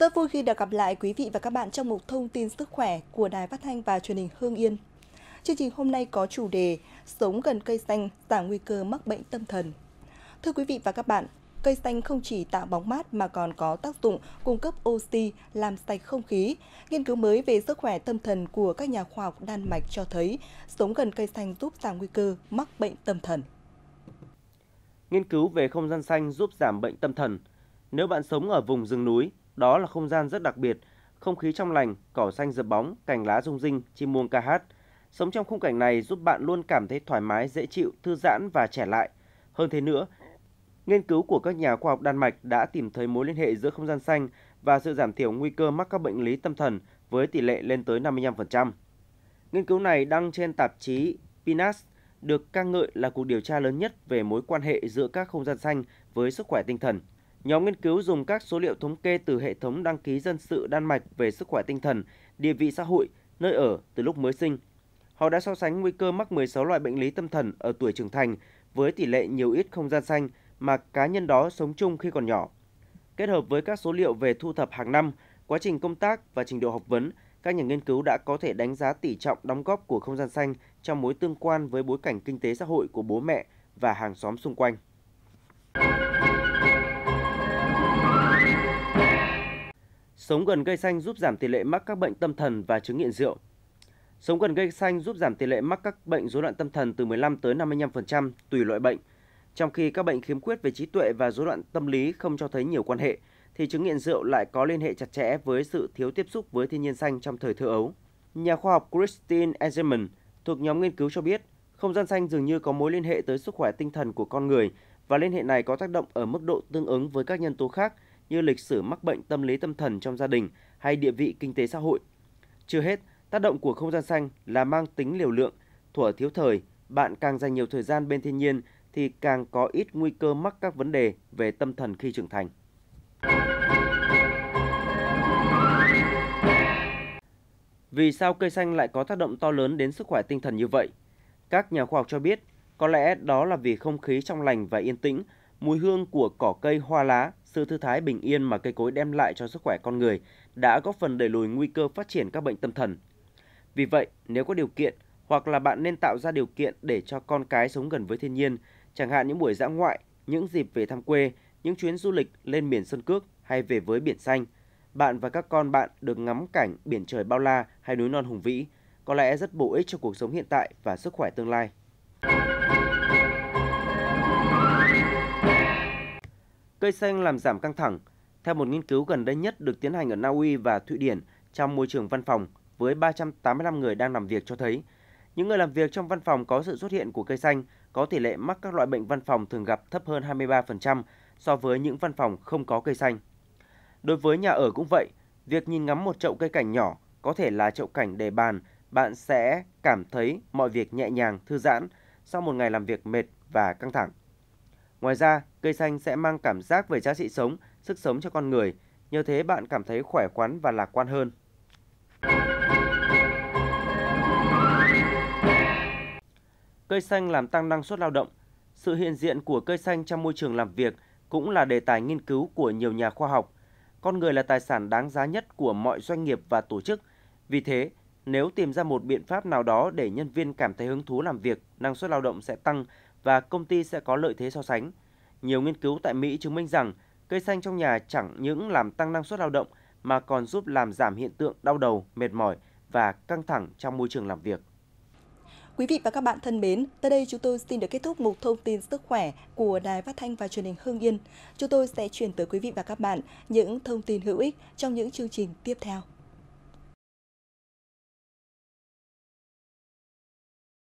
Rất vui khi được gặp lại quý vị và các bạn trong một thông tin sức khỏe của Đài Phát thanh và Truyền hình Hương Yên. Chương trình hôm nay có chủ đề Sống gần cây xanh giảm nguy cơ mắc bệnh tâm thần. Thưa quý vị và các bạn, cây xanh không chỉ tạo bóng mát mà còn có tác dụng cung cấp oxy, làm sạch không khí. Nghiên cứu mới về sức khỏe tâm thần của các nhà khoa học Đan Mạch cho thấy sống gần cây xanh giúp giảm nguy cơ mắc bệnh tâm thần. Nghiên cứu về không gian xanh giúp giảm bệnh tâm thần. Nếu bạn sống ở vùng rừng núi, đó là không gian rất đặc biệt, không khí trong lành, cỏ xanh dập bóng, cành lá rung rinh, chim muông ca hát. Sống trong khung cảnh này giúp bạn luôn cảm thấy thoải mái, dễ chịu, thư giãn và trẻ lại. Hơn thế nữa, nghiên cứu của các nhà khoa học Đan Mạch đã tìm thấy mối liên hệ giữa không gian xanh và sự giảm thiểu nguy cơ mắc các bệnh lý tâm thần với tỷ lệ lên tới 55%. Nghiên cứu này đăng trên tạp chí PNAS được ca ngợi là cuộc điều tra lớn nhất về mối quan hệ giữa các không gian xanh với sức khỏe tinh thần Nhóm nghiên cứu dùng các số liệu thống kê từ hệ thống đăng ký dân sự Đan Mạch về sức khỏe tinh thần, địa vị xã hội, nơi ở từ lúc mới sinh. Họ đã so sánh nguy cơ mắc 16 loại bệnh lý tâm thần ở tuổi trưởng thành với tỷ lệ nhiều ít không gian xanh mà cá nhân đó sống chung khi còn nhỏ. Kết hợp với các số liệu về thu thập hàng năm, quá trình công tác và trình độ học vấn, các nhà nghiên cứu đã có thể đánh giá tỷ trọng đóng góp của không gian xanh trong mối tương quan với bối cảnh kinh tế xã hội của bố mẹ và hàng xóm xung quanh. Sống gần cây xanh giúp giảm tỷ lệ mắc các bệnh tâm thần và chứng nghiện rượu. Sống gần cây xanh giúp giảm tỷ lệ mắc các bệnh rối loạn tâm thần từ 15 tới 55% tùy loại bệnh. Trong khi các bệnh khiếm khuyết về trí tuệ và rối loạn tâm lý không cho thấy nhiều quan hệ, thì chứng nghiện rượu lại có liên hệ chặt chẽ với sự thiếu tiếp xúc với thiên nhiên xanh trong thời thơ ấu. Nhà khoa học Christine Engelmann thuộc nhóm nghiên cứu cho biết, không gian xanh dường như có mối liên hệ tới sức khỏe tinh thần của con người và liên hệ này có tác động ở mức độ tương ứng với các nhân tố khác – như lịch sử mắc bệnh tâm lý tâm thần trong gia đình hay địa vị kinh tế xã hội. Chưa hết, tác động của không gian xanh là mang tính liều lượng, thuở thiếu thời, bạn càng dành nhiều thời gian bên thiên nhiên thì càng có ít nguy cơ mắc các vấn đề về tâm thần khi trưởng thành. Vì sao cây xanh lại có tác động to lớn đến sức khỏe tinh thần như vậy? Các nhà khoa học cho biết, có lẽ đó là vì không khí trong lành và yên tĩnh mùi hương của cỏ cây hoa lá, sự thư thái bình yên mà cây cối đem lại cho sức khỏe con người đã góp phần đẩy lùi nguy cơ phát triển các bệnh tâm thần. Vì vậy, nếu có điều kiện hoặc là bạn nên tạo ra điều kiện để cho con cái sống gần với thiên nhiên, chẳng hạn những buổi dã ngoại, những dịp về thăm quê, những chuyến du lịch lên miền Sơn Cước hay về với biển xanh. Bạn và các con bạn được ngắm cảnh biển trời bao la hay núi non hùng vĩ, có lẽ rất bổ ích cho cuộc sống hiện tại và sức khỏe tương lai. Cây xanh làm giảm căng thẳng. Theo một nghiên cứu gần đây nhất được tiến hành ở Na Uy và Thụy Điển trong môi trường văn phòng với 385 người đang làm việc cho thấy, những người làm việc trong văn phòng có sự xuất hiện của cây xanh có tỷ lệ mắc các loại bệnh văn phòng thường gặp thấp hơn 23% so với những văn phòng không có cây xanh. Đối với nhà ở cũng vậy, việc nhìn ngắm một chậu cây cảnh nhỏ có thể là chậu cảnh để bàn, bạn sẽ cảm thấy mọi việc nhẹ nhàng, thư giãn sau một ngày làm việc mệt và căng thẳng. Ngoài ra, cây xanh sẽ mang cảm giác về giá trị sống, sức sống cho con người, nhờ thế bạn cảm thấy khỏe khoắn và lạc quan hơn. Cây xanh làm tăng năng suất lao động. Sự hiện diện của cây xanh trong môi trường làm việc cũng là đề tài nghiên cứu của nhiều nhà khoa học. Con người là tài sản đáng giá nhất của mọi doanh nghiệp và tổ chức. Vì thế, nếu tìm ra một biện pháp nào đó để nhân viên cảm thấy hứng thú làm việc, năng suất lao động sẽ tăng và công ty sẽ có lợi thế so sánh. Nhiều nghiên cứu tại Mỹ chứng minh rằng cây xanh trong nhà chẳng những làm tăng năng suất lao động mà còn giúp làm giảm hiện tượng đau đầu, mệt mỏi và căng thẳng trong môi trường làm việc. Quý vị và các bạn thân mến, tới đây chúng tôi xin được kết thúc mục thông tin sức khỏe của Đài Phát thanh và Truyền hình Hương Yên. Chúng tôi sẽ chuyển tới quý vị và các bạn những thông tin hữu ích trong những chương trình tiếp theo.